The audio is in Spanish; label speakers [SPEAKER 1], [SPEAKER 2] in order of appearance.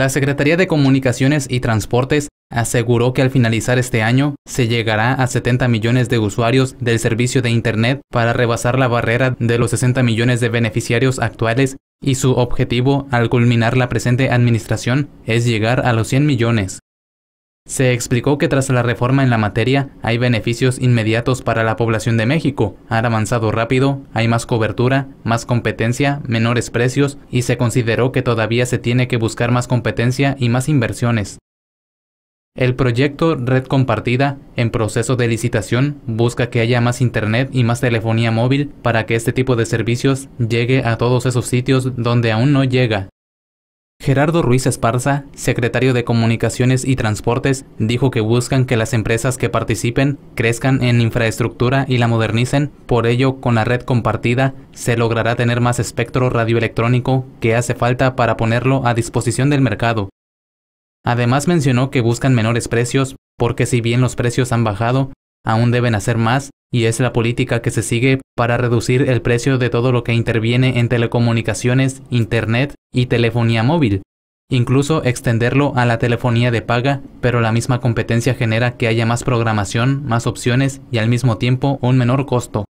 [SPEAKER 1] La Secretaría de Comunicaciones y Transportes aseguró que al finalizar este año se llegará a 70 millones de usuarios del servicio de Internet para rebasar la barrera de los 60 millones de beneficiarios actuales y su objetivo al culminar la presente administración es llegar a los 100 millones. Se explicó que tras la reforma en la materia hay beneficios inmediatos para la población de México, han avanzado rápido, hay más cobertura, más competencia, menores precios y se consideró que todavía se tiene que buscar más competencia y más inversiones. El proyecto Red Compartida, en proceso de licitación, busca que haya más Internet y más telefonía móvil para que este tipo de servicios llegue a todos esos sitios donde aún no llega. Gerardo Ruiz Esparza, secretario de Comunicaciones y Transportes, dijo que buscan que las empresas que participen crezcan en infraestructura y la modernicen, por ello con la red compartida se logrará tener más espectro radioelectrónico que hace falta para ponerlo a disposición del mercado. Además mencionó que buscan menores precios, porque si bien los precios han bajado, aún deben hacer más y es la política que se sigue para reducir el precio de todo lo que interviene en telecomunicaciones, Internet y telefonía móvil, incluso extenderlo a la telefonía de paga, pero la misma competencia genera que haya más programación, más opciones y al mismo tiempo un menor costo.